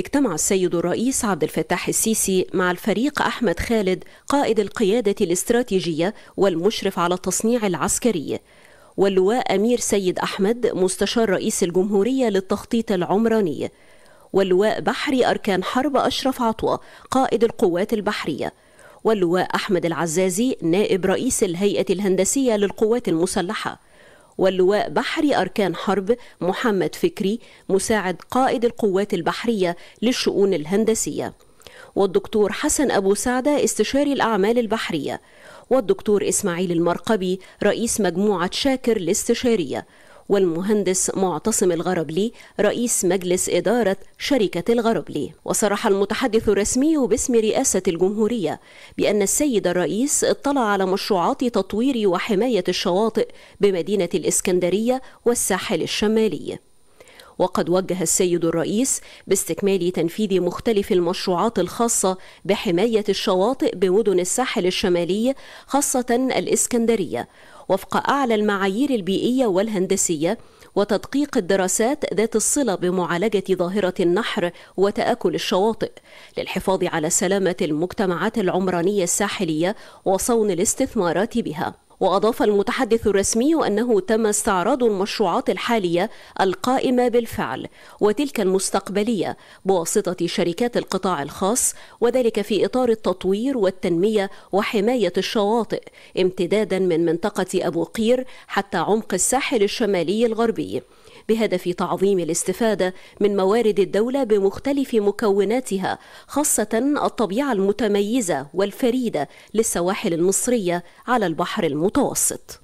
اجتمع السيد الرئيس عبد الفتاح السيسي مع الفريق أحمد خالد قائد القيادة الاستراتيجية والمشرف على التصنيع العسكري واللواء أمير سيد أحمد مستشار رئيس الجمهورية للتخطيط العمراني واللواء بحري أركان حرب أشرف عطوة قائد القوات البحرية واللواء أحمد العزازي نائب رئيس الهيئة الهندسية للقوات المسلحة واللواء بحري أركان حرب محمد فكري مساعد قائد القوات البحرية للشؤون الهندسية والدكتور حسن أبو سعدة استشاري الأعمال البحرية والدكتور إسماعيل المرقبي رئيس مجموعة شاكر الاستشارية والمهندس معتصم الغربلي رئيس مجلس إدارة شركة الغربلي وصرح المتحدث الرسمي باسم رئاسة الجمهورية بأن السيد الرئيس اطلع على مشروعات تطوير وحماية الشواطئ بمدينة الإسكندرية والساحل الشمالي وقد وجه السيد الرئيس باستكمال تنفيذ مختلف المشروعات الخاصة بحماية الشواطئ بمدن الساحل الشمالي خاصة الإسكندرية وفق أعلى المعايير البيئية والهندسية وتدقيق الدراسات ذات الصلة بمعالجة ظاهرة النحر وتآكل الشواطئ للحفاظ على سلامة المجتمعات العمرانية الساحلية وصون الاستثمارات بها وأضاف المتحدث الرسمي أنه تم استعراض المشروعات الحالية القائمة بالفعل وتلك المستقبلية بواسطة شركات القطاع الخاص وذلك في إطار التطوير والتنمية وحماية الشواطئ امتدادا من منطقة أبو قير حتى عمق الساحل الشمالي الغربي بهدف تعظيم الاستفادة من موارد الدولة بمختلف مكوناتها خاصة الطبيعة المتميزة والفريدة للسواحل المصرية على البحر المتوسط متوسط